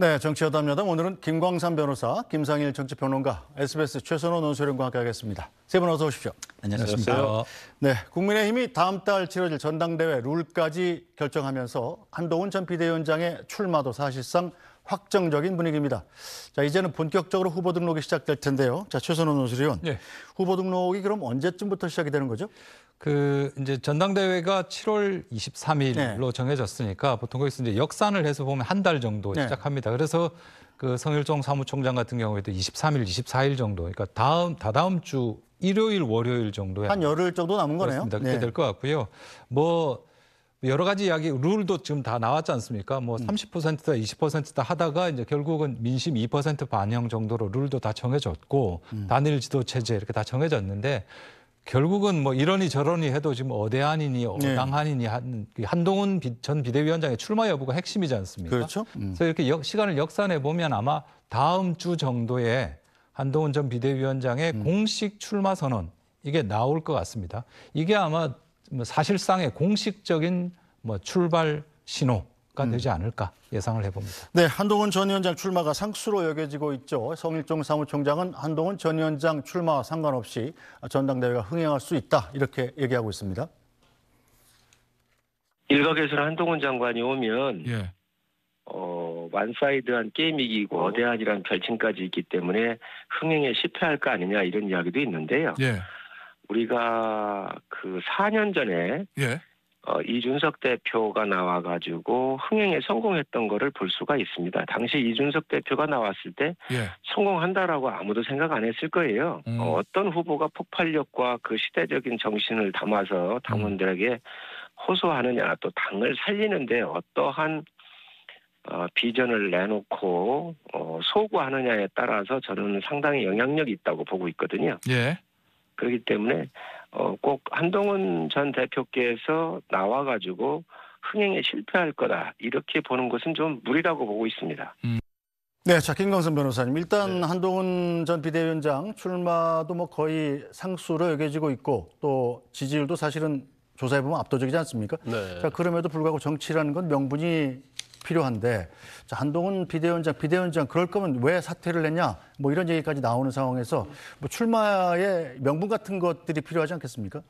네, 정치여담 여담 오늘은 김광삼 변호사, 김상일 정치평론가, SBS 최선호 논술위원과 함께하겠습니다. 세 분 어서 오십시오. 안녕하십니까 네, 국민의힘이 다음 달 치러질 전당대회 룰까지 결정하면서 한동훈 전 비대위원장의 출마도 사실상 확정적인 분위기입니다. 자, 이제는 본격적으로 후보 등록이 시작될 텐데요. 자, 최선호 논술위원. 네. 후보 등록이 그럼 언제쯤부터 시작이 되는 거죠? 그 이제 전당대회가 7월 23일로 네. 정해졌으니까 보통 거기서 이제 역산을 해서 보면 한 달 정도 네. 시작합니다. 그래서 그 성일종 사무총장 같은 경우에도 23일, 24일 정도, 그러니까 다음 다다음 주 일요일, 월요일 정도에 한 열흘 정도 남은 거네요. 그습니다 그렇게 네. 될것 같고요. 뭐 여러 가지 이야기 룰도 지금 다 나왔지 않습니까? 뭐 30%다 음. 20%다 하다가 이제 결국은 민심 2% 반영 정도로 룰도 다 정해졌고 음. 단일 지도 체제 이렇게 다 정해졌는데 결국은 뭐 이러니 저러니 해도 지금 어대한이니 네. 어당한이니 한, 한동훈 전 비대위원장의 출마 여부가 핵심이지 않습니까? 그렇죠. 음. 그래서 이렇게 역, 시간을 역산해 보면 아마 다음 주 정도에 한동훈 전 비대위원장의 음. 공식 출마 선언 이게 나올 것 같습니다. 이게 아마 뭐 사실상의 공식적인 뭐 출발 신호 이슈가 음. 되지 않을까 예상을 해봅니다. 네, 한동훈 전 위원장 출마가 상수로 여겨지고 있죠. 성일종 사무총장은 한동훈 전 위원장 출마와 상관없이 전당대회가 흥행할 수 있다 이렇게 얘기하고 있습니다. 일각에서 는 한동훈 장관이 오면 예. 어, 완사이드한 게임이기고 거대한이란 어. 별칭까지 있기 때문에 흥행에 실패할 거 아니냐 이런 이야기도 있는데요. 예. 우리가 그 4년 전에 예. 어, 이준석 대표가 나와가지고 흥행에 성공했던 거를 볼 수가 있습니다. 당시 이준석 대표가 나왔을 때 예. 성공한다라고 아무도 생각 안 했을 거예요. 음. 어, 떤 후보가 폭발력과 그 시대적인 정신을 담아서 당원들에게 음. 호소하느냐 또 당을 살리는데 어떠한 어, 비전을 내놓고 어, 소구하느냐에 따라서 저는 상당히 영향력이 있다고 보고 있거든요. 예. 그렇기 때문에 어, 꼭 한동훈 전 대표께서 나와가지고 흥행에 실패할 거다 이렇게 보는 것은 좀 무리라고 보고 있습니다. 음. 네, 자 김광선 변호사님 일단 네. 한동훈 전 비대위원장 출마도 뭐 거의 상수로 여겨지고 있고 또 지지율도 사실은 조사해 보면 압도적이지 않습니까? 네. 자 그럼에도 불구하고 정치라는 건 명분이 필요한데 자, 한동훈 비대위원장, 비대위원장 그럴 거면 왜 사퇴를 했냐 뭐 이런 얘기까지 나오는 상황에서 뭐 출마의 명분 같은 것들이 필요하지 않겠습니까?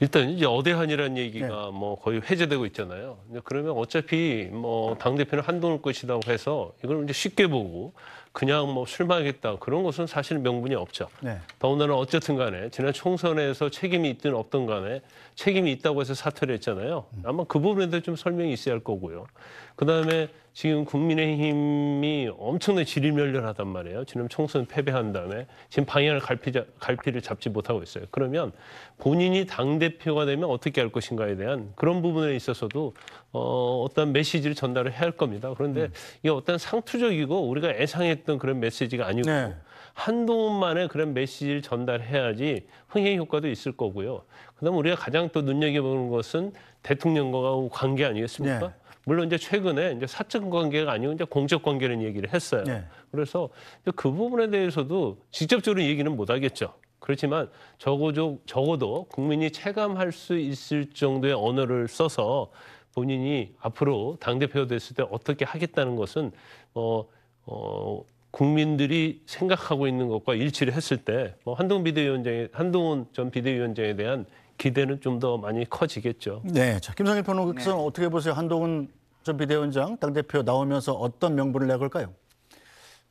일단 이제 어대한이라는 얘기가 네. 뭐 거의 해제되고 있잖아요. 그러면 어차피 뭐 당 대표는 한동훈 것이라고 해서 이걸 이제 쉽게 보고 그냥 뭐 출마하겠다 그런 것은 사실 명분이 없죠. 네. 더군다나 어쨌든 간에 지난 총선에서 책임이 있든 없든 간에 책임이 있다고 해서 사퇴를 했잖아요. 음. 아마 그 부분에 대해 좀 설명이 있어야 할 거고요. 그다음에 지금 국민의힘이 엄청나게 지리멸렬하단 말이에요. 지금 총선 패배한 다음에 지금 방향을 갈피자, 갈피를 잡지 못하고 있어요. 그러면 본인이 당대표가 되면 어떻게 할 것인가에 대한 그런 부분에 있어서도 어, 어떤 메시지를 전달을 해야 할 겁니다. 그런데 음. 이게 어떤 상투적이고 우리가 예상했던 그런 메시지가 아니고 네. 한동안만의 그런 메시지를 전달해야지 흥행 효과도 있을 거고요. 그다음 우리가 가장 또 눈여겨보는 것은 대통령과 관계 아니겠습니까? 네. 물론 이제 최근에 이제 사적 관계가 아니고 이제 공적 관계는 얘기를 했어요. 네. 그래서 그 부분에 대해서도 직접적으로 얘기는 못 하겠죠. 그렇지만 적어도, 적어도 국민이 체감할 수 있을 정도의 언어를 써서 본인이 앞으로 당대표가 됐을 때 어떻게 하겠다는 것은 어, 어, 국민들이 생각하고 있는 것과 일치를 했을 때뭐한동비대위원장 한동훈 전 비대위원장에 대한 기대는 좀 더 많이 커지겠죠. 네, 자, 김상일 평론가께 네. 어떻게 보세요? 한동훈 전 비대위원장 당대표 나오면서 어떤 명분을 내걸까요?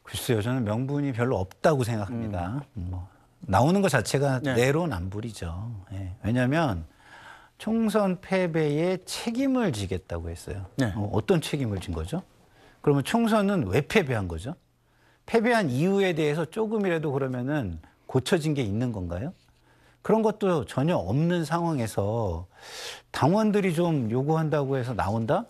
글쎄요, 저는 명분이 별로 없다고 생각합니다. 음. 음 뭐, 나오는 것 자체가 네. 내로남불이죠. 네. 예, 왜냐하면 총선 패배에 책임을 지겠다고 했어요. 네. 어, 떤 책임을 진 거죠? 그러면 총선은 왜 패배한 거죠? 패배한 이유에 대해서 조금이라도 그러면은 고쳐진 게 있는 건가요? 그런 것도 전혀 없는 상황에서 당원들이 좀 요구한다고 해서 나온다?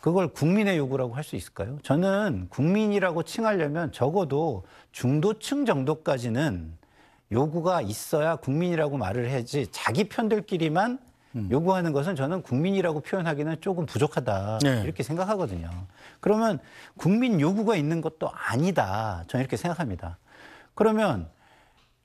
그걸 국민의 요구라고 할 수 있을까요? 저는 국민이라고 칭하려면 적어도 중도층 정도까지는 요구가 있어야 국민이라고 말을 해야지 자기 편들끼리만 음. 요구하는 것은 저는 국민이라고 표현하기는 조금 부족하다 네. 이렇게 생각하거든요. 그러면 국민 요구가 있는 것도 아니다 저는 이렇게 생각합니다. 그러면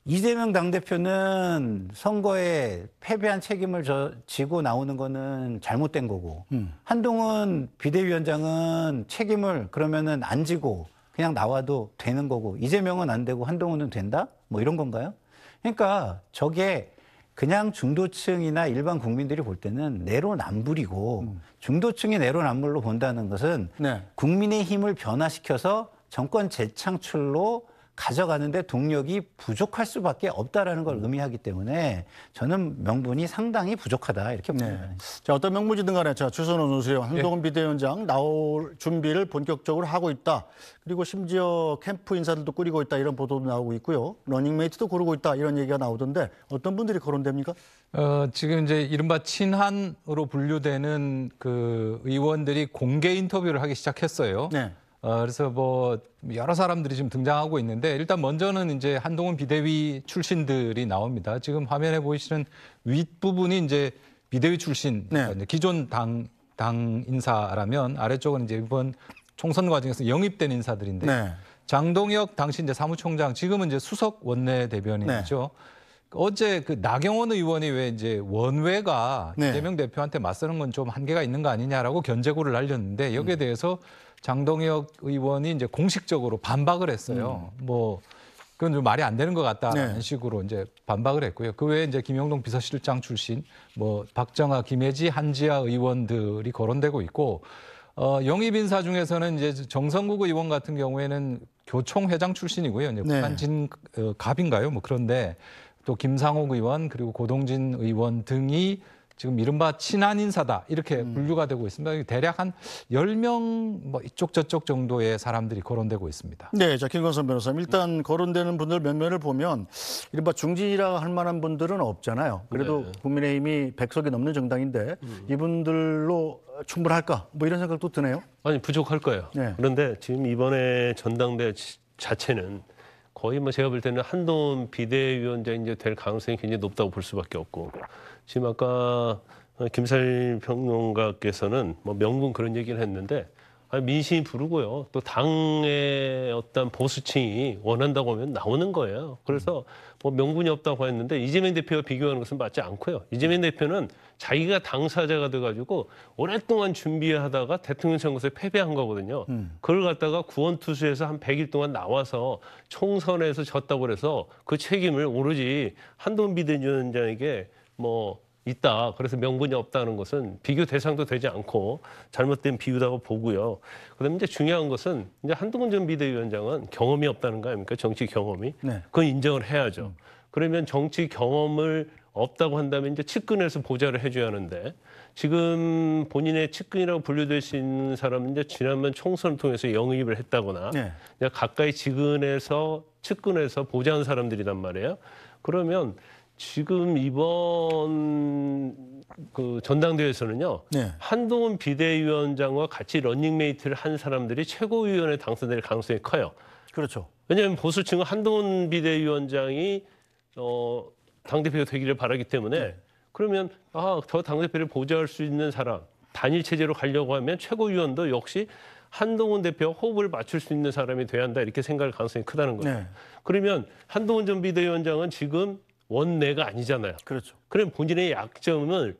이재명 당대표는 선거에 패배한 책임을 저, 지고 나오는 거는 잘못된 거고 음. 한동훈 비대위원장은 책임을 그러면은 안 지고 그냥 나와도 되는 거고 이재명은 안 되고 한동훈은 된다? 뭐 이런 건가요? 그러니까 저게 그냥 중도층이나 일반 국민들이 볼 때는 내로남불이고 음. 중도층이 내로남불로 본다는 것은 네. 국민의 힘을 변화시켜서 정권 재창출로 가져가는데 동력이 부족할 수밖에 없다라는 걸 음. 의미하기 때문에 저는 명분이 상당히 부족하다 이렇게 네. 봅니다. 네. 자 어떤 명분이든 간에 자 주선호 선수요 예. 한동훈 비대위원장 나올 준비를 본격적으로 하고 있다. 그리고 심지어 캠프 인사들도 꾸리고 있다 이런 보도도 나오고 있고요. 러닝메이트도 고르고 있다 이런 얘기가 나오던데 어떤 분들이 거론됩니까? 어, 지금 이제 이른바 친한으로 분류되는 그 의원들이 공개 인터뷰를 하기 시작했어요. 네. 어, 그래서 뭐 여러 사람들이 지금 등장하고 있는데 일단 먼저는 이제 한동훈 비대위 출신들이 나옵니다. 지금 화면에 보이시는 윗부분이 이제 비대위 출신 네. 기존 당, 당 인사라면 아래쪽은 이제 이번 총선 과정에서 영입된 인사들인데 네. 장동혁 당시 이제 사무총장 지금은 이제 수석 원내 대변인이죠. 네. 어제 그 나경원 의원이 왜 이제 원외가 네. 이재명 대표한테 맞서는 건 좀 한계가 있는 거 아니냐라고 견제구를 날렸는데 여기에 음. 대해서 음. 장동혁 의원이 이제 공식적으로 반박을 했어요. 음. 뭐 그건 좀 말이 안 되는 것 같다라는 네. 식으로 이제 반박을 했고요. 그 외에 이제 김영동 비서실장 출신 뭐 박정아, 김혜지, 한지아 의원들이 거론되고 있고 어, 영입 인사 중에서는 이제 정성국 의원 같은 경우에는 교총 회장 출신이고요. 이제 네. 북한진 어, 갑인가요? 뭐 그런데 또 김상옥 의원 그리고 고동진 의원 등이 지금 이른바 친한 인사다 이렇게 음. 분류가 되고 있습니다. 대략 한 10명 뭐 이쪽 저쪽 정도의 사람들이 거론되고 있습니다. 네, 자 김건선 변호사님 일단 네. 거론되는 분들 몇 면을 보면 이른바 중진이라 할 만한 분들은 없잖아요. 그래도 네. 국민의힘이 100석이 넘는 정당인데 음. 이분들로 충분할까? 뭐 이런 생각도 드네요. 아니 부족할 거예요. 네. 그런데 지금 이번에 전당대 자체는 거의 뭐 제가 볼 때는 한동훈 비대위원장이 이제 될 가능성이 굉장히 높다고 볼 수밖에 없고 지금 아까 김살 평론가께서는 뭐 명분 그런 얘기를 했는데 아, 민심이 부르고요. 또 당의 어떤 보수층이 원한다고 하면 나오는 거예요. 그래서 뭐 명분이 없다고 했는데 이재명 대표와 비교하는 것은 맞지 않고요. 이재명 대표는 자기가 당사자가 돼가지고 오랫동안 준비하다가 대통령 선거에서 패배한 거거든요. 음. 그걸 갖다가 구원투수에서 한 100일 동안 나와서 총선에서 졌다고 그래서 그 책임을 오로지 한동비 대위원장에게 뭐 있다. 그래서 명분이 없다는 것은 비교 대상도 되지 않고 잘못된 비유라고 보고요. 그다음에 이제 중요한 것은 이제 한동훈 전 비대위원장은 경험이 없다는 거 아닙니까? 정치 경험이. 네. 그건 인정을 해야죠. 음. 그러면 정치 경험을 없다고 한다면 이제 측근에서 보좌를 해줘야 하는데 지금 본인의 측근이라고 분류될 수 있는 사람은 이제 지난번 총선을 통해서 영입을 했다거나 네. 가까이 직근에서 측근에서 보좌한 사람들이란 말이에요. 그러면 지금 이번 그 전당대회에서는요. 네. 한동훈 비대위원장과 같이 러닝메이트를한 사람들이 최고위원에 당선될 가능성이 커요. 그렇죠. 왜냐하면 보수층은 한동훈 비대위원장이 어, 당대표가 되기를 바라기 때문에 네. 그러면 아, 저 당대표를 보좌할 수 있는 사람 단일 체제로 가려고 하면 최고위원도 역시 한동훈 대표 호흡을 맞출 수 있는 사람이 돼야 한다 이렇게 생각할 가능성이 크다는 거예요. 네. 그러면 한동훈 전 비대위원장은 지금 원내가 아니잖아요. 그렇죠. 그럼 본인의 약점을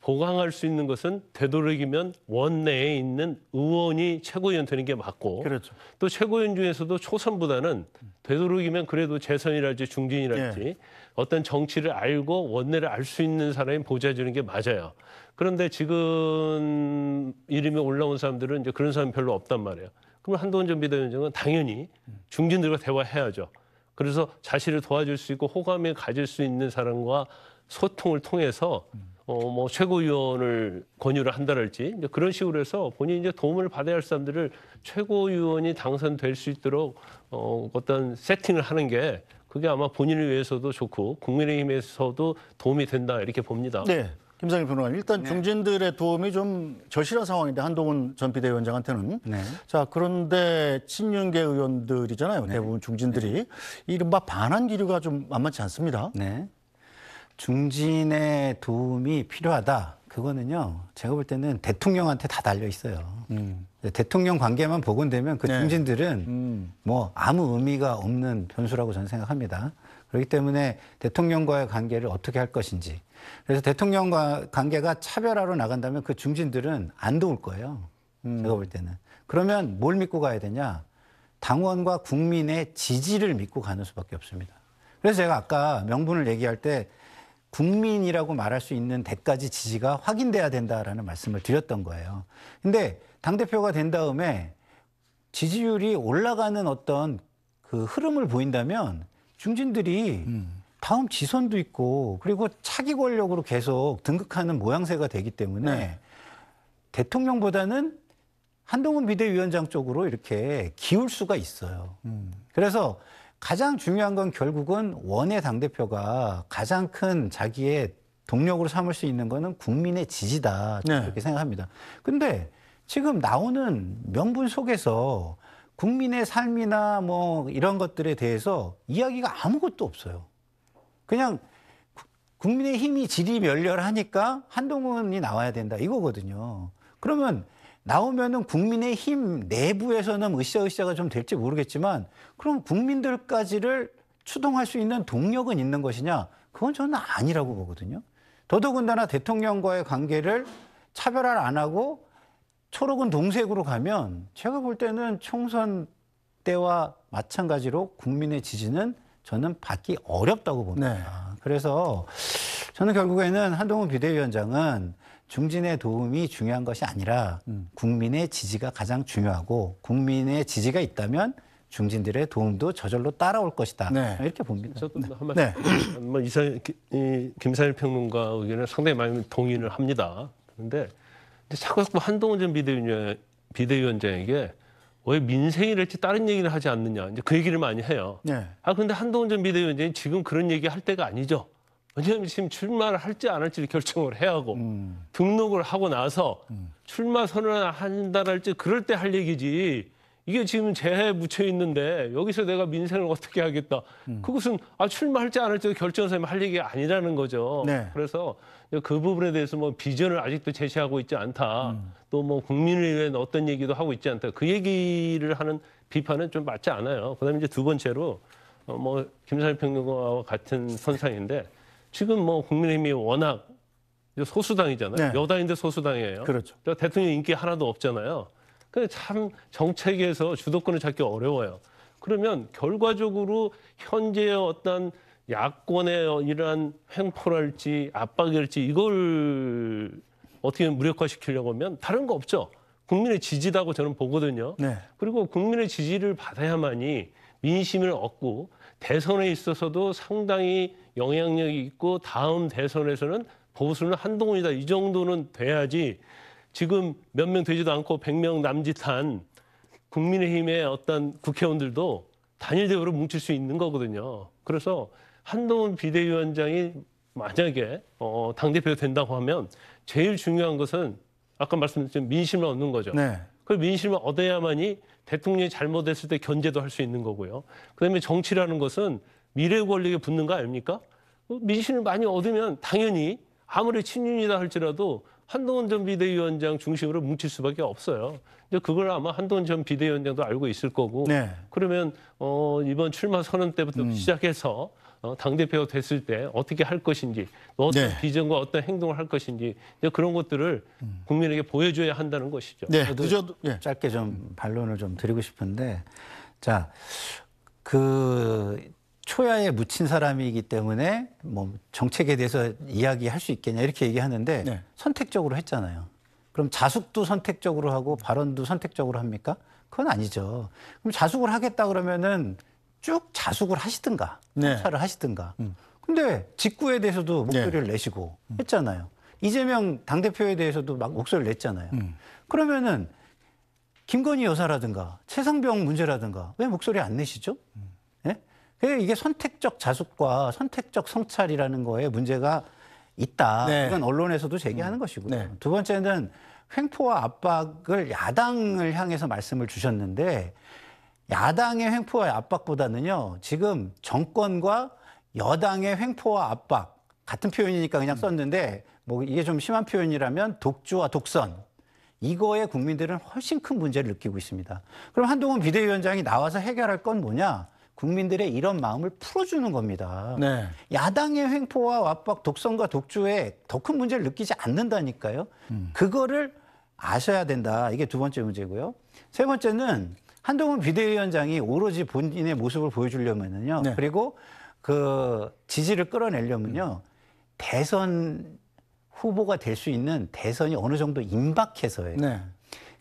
보강할 수 있는 것은 되도록이면 원내에 있는 의원이 최고위원 되는 게 맞고 그렇죠. 또 최고위원 중에서도 초선보다는 되도록이면 그래도 재선이랄지 중진이랄지 예. 어떤 정치를 알고 원내를 알 수 있는 사람이 보좌해주는 게 맞아요. 그런데 지금 이름이 올라온 사람들은 이제 그런 사람 별로 없단 말이에요. 그럼 한동훈 전 비대위원장은 당연히 음. 중진들과 대화해야죠. 그래서 자신을 도와줄 수 있고 호감을 가질 수 있는 사람과 소통을 통해서 어, 뭐 최고위원을 권유를 한다랄지 이제 그런 식으로 해서 본인이 이제 도움을 받아야 할 사람들을 최고위원이 당선될 수 있도록 어, 어떤 세팅을 하는 게 그게 아마 본인을 위해서도 좋고 국민의힘에서도 도움이 된다 이렇게 봅니다. 네. 김상일 변호사님, 일단 네. 중진들의 도움이 좀 절실한 상황인데 한동훈 전 비대위원장한테는 네. 자 그런데 친윤계 의원들이잖아요. 네. 대부분 중진들이 네. 이른바 반한 기류가 좀 만만치 않습니다. 네. 중진의 도움이 필요하다. 그거는요, 제가 볼 때는 대통령한테 다 달려 있어요. 음. 네, 대통령 관계만 복원되면 그 네. 중진들은 음. 뭐 아무 의미가 없는 변수라고 저는 생각합니다. 그렇기 때문에 대통령과의 관계를 어떻게 할 것인지 그래서 대통령과 관계가 차별화로 나간다면 그 중진들은 안 도울 거예요. 음. 제가 볼 때는. 그러면 뭘 믿고 가야 되냐? 당원과 국민의 지지를 믿고 가는 수밖에 없습니다. 그래서 제가 아까 명분을 얘기할 때 국민이라고 말할 수 있는 데까지 지지가 확인돼야 된다라는 말씀을 드렸던 거예요. 근데 당대표가 된 다음에 지지율이 올라가는 어떤 그 흐름을 보인다면 중진들이 음. 다음 지선도 있고 그리고 차기 권력으로 계속 등극하는 모양새가 되기 때문에 네. 대통령보다는 한동훈 비대위원장 쪽으로 이렇게 기울 수가 있어요. 음. 그래서 가장 중요한 건 결국은 원외 당대표가 가장 큰 자기의 동력으로 삼을 수 있는 거는 국민의 지지다. 네. 이렇게 네. 생각합니다. 근데 지금 나오는 명분 속에서 국민의 삶이나 뭐 이런 것들에 대해서 이야기가 아무것도 없어요. 그냥 국민의 힘이 질이 멸렬하니까 한동훈이 나와야 된다 이거거든요. 그러면 나오면은 국민의 힘 내부에서는 으쌰으쌰가 좀 될지 모르겠지만 그럼 국민들까지를 추동할 수 있는 동력은 있는 것이냐? 그건 저는 아니라고 보거든요. 더더군다나 대통령과의 관계를 차별화를 안 하고 초록은 동색으로 가면 제가 볼 때는 총선 때와 마찬가지로 국민의 지지는 저는 받기 어렵다고 봅니다. 네. 아, 그래서 저는 결국에는 한동훈 비대위원장은 중진의 도움이 중요한 것이 아니라 음. 국민의 지지가 가장 중요하고 국민의 지지가 있다면 중진들의 도움도 저절로 따라올 것이다. 네. 이렇게 봅니다. 저도 한 말씀. 네. 네. 뭐 이사 김사일 평론가 의견에 상당히 많이 동의를 합니다. 그런데 자꾸 한동훈 전 비대위원장에게 왜 민생이랄지 다른 얘기를 하지 않느냐 이제 그 얘기를 많이 해요. 네. 아 근데 한동훈 전 비대위원장이 지금 그런 얘기 할 때가 아니죠. 왜냐하면 지금 출마를 할지 안 할지를 결정을 해야 하고 음. 등록을 하고 나서 음. 출마 선언한다 을랄지 그럴 때 할 얘기지. 이게 지금 재해에 묻혀 있는데 여기서 내가 민생을 어떻게 하겠다. 음. 그것은 아 출마할지 안 할지 결정선에 할 얘기가 아니라는 거죠. 네. 그래서 그 부분에 대해서 뭐 비전을 아직도 제시하고 있지 않다. 음. 또뭐 국민을 위한 어떤 얘기도 하고 있지 않다. 그 얘기를 하는 비판은 좀 맞지 않아요. 그다음에 이제 두 번째로 어, 뭐 김사일 평론가와 같은 선상인데 지금 뭐 국민의힘이 워낙 소수당이잖아요. 네. 여당인데 소수당이에요. 그렇죠. 그러니까 대통령 인기 하나도 없잖아요. 그참 정책에서 주도권을 찾기 어려워요. 그러면 결과적으로 현재의 어떤 야권의 이러한 횡포랄지 압박일지 이걸 어떻게 무력화시키려고 하면 다른 거 없죠. 국민의 지지라고 저는 보거든요. 네. 그리고 국민의 지지를 받아야만이 민심을 얻고 대선에 있어서도 상당히 영향력이 있고 다음 대선에서는 보수는 한동훈이다 이 정도는 돼야지 지금 몇 명 되지도 않고 100명 남짓한 국민의힘의 어떤 국회의원들도 단일 대우로 뭉칠 수 있는 거거든요. 그래서 한동훈 비대위원장이 만약에 어, 당대표가 된다고 하면 제일 중요한 것은 아까 말씀드린 민심을 얻는 거죠. 네. 그 민심을 얻어야만이 대통령이 잘못했을 때 견제도 할 수 있는 거고요. 그다음에 정치라는 것은 미래 권력에 붙는 거 아닙니까? 그 민심을 많이 얻으면 당연히 아무리 친윤이다 할지라도 한동훈 전 비대위원장 중심으로 뭉칠 수밖에 없어요. 근데 그걸 아마 한동훈 전 비대위원장도 알고 있을 거고 네. 그러면 어, 이번 출마 선언 때부터 음. 시작해서 어, 당대표가 됐을 때 어떻게 할 것인지 뭐 어떤 네. 비전과 어떤 행동을 할 것인지 그런 것들을 음. 국민에게 보여줘야 한다는 것이죠. 네. 저도 저도, 예. 짧게 좀 반론을 좀 드리고 싶은데 자, 그 초야에 묻힌 사람이기 때문에 뭐 정책에 대해서 이야기할 수 있겠냐 이렇게 얘기하는데 네. 선택적으로 했잖아요. 그럼 자숙도 선택적으로 하고 발언도 선택적으로 합니까? 그건 아니죠. 그럼 자숙을 하겠다 그러면은 쭉 자숙을 하시든가 네. 사를 하시든가. 음. 근데 직구에 대해서도 목소리를 네. 내시고 음. 했잖아요. 이재명 당대표에 대해서도 막 목소리를 냈잖아요. 음. 그러면은 김건희 여사라든가 최상병 문제라든가 왜 목소리 안 내시죠? 음. 네? 그 이게 선택적 자숙과 선택적 성찰이라는 거에 문제가 있다. 네. 이건 언론에서도 제기하는 음. 것이고요. 네. 두 번째는 횡포와 압박을 야당을 향해서 말씀을 주셨는데 야당의 횡포와 압박보다는요. 지금 정권과 여당의 횡포와 압박 같은 표현이니까 그냥 음. 썼는데 뭐 이게 좀 심한 표현이라면 독주와 독선 이거에 국민들은 훨씬 큰 문제를 느끼고 있습니다. 그럼 한동훈 비대위원장이 나와서 해결할 건 뭐냐? 국민들의 이런 마음을 풀어주는 겁니다. 네. 야당의 횡포와 압박, 독선과 독주에 더 큰 문제를 느끼지 않는다니까요. 음. 그거를 아셔야 된다. 이게 두 번째 문제고요. 세 번째는 한동훈 비대위원장이 오로지 본인의 모습을 보여주려면요 네. 그리고 그 지지를 끌어내려면요. 음. 대선 후보가 될 수 있는 대선이 어느 정도 임박해서예요. 네.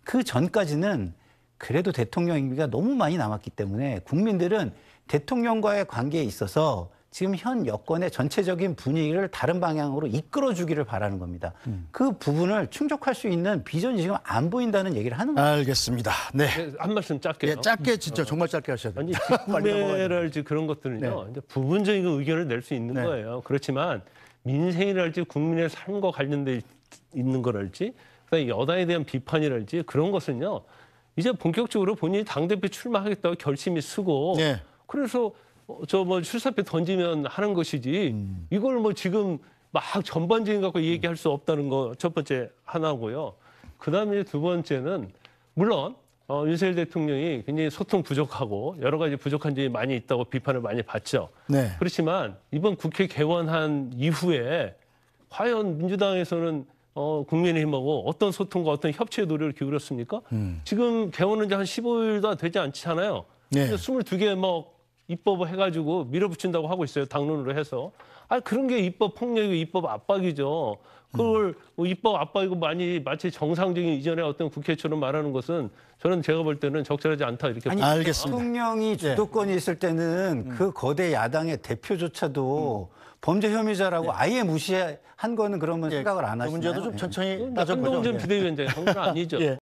그 전까지는 그래도 대통령 임기가 너무 많이 남았기 때문에 국민들은 대통령과의 관계에 있어서 지금 현 여권의 전체적인 분위기를 다른 방향으로 이끌어 주기를 바라는 겁니다. 음. 그 부분을 충족할 수 있는 비전이 지금 안 보인다는 얘기를 하는 거예 알겠습니다. 네. 네. 한 말씀 짧게. 네, 짧게 진짜 어. 정말 짧게 하셔야 돼요. 아니, 지 그런 것들은요. 네. 부분적인 의견을 낼 수 있는 네. 거예요. 그렇지만 민생이랄지 국민의 삶과 관련돼 있는 거랄지 여당에 대한 비판이랄지 그런 것은요. 이제 본격적으로 본인이 당대표 출마하겠다고 결심이 쓰고 네. 그래서 어, 저뭐 출사표 던지면 하는 것이지 음. 이걸 뭐 지금 막 전반적인 갖고 얘기할 수 없다는 거 첫 번째 하나고요. 그다음에 두 번째는 물론 어, 윤석열 대통령이 굉장히 소통 부족하고 여러 가지 부족한 점이 많이 있다고 비판을 많이 받죠. 네. 그렇지만 이번 국회 개원한 이후에 과연 민주당에서는 어, 국민의힘하고 어떤 소통과 어떤 협치의 노력을 기울였습니까? 음. 지금 개원은 이제 한 15일도 되지 않잖아요. 네. 22개 뭐 입법을 해가지고 밀어붙인다고 하고 있어요. 당론으로 해서. 아 그런 게 입법 폭력이고 입법 압박이죠. 그걸 음. 뭐 입법 압박이고 많이 마치 정상적인 이전에 어떤 국회처럼 말하는 것은 저는 제가 볼 때는 적절하지 않다 이렇게 아니, 알겠습니다. 대통령이 네. 주도권이 있을 때는 음. 그 거대 야당의 대표조차도 음. 범죄 혐의자라고 네. 아예 무시한 거는 그러면 예, 생각을 안 그 하시나요? 문제도 좀 예. 천천히 그 따져보죠. 한동준 비대위원장의 성 아니죠. 예.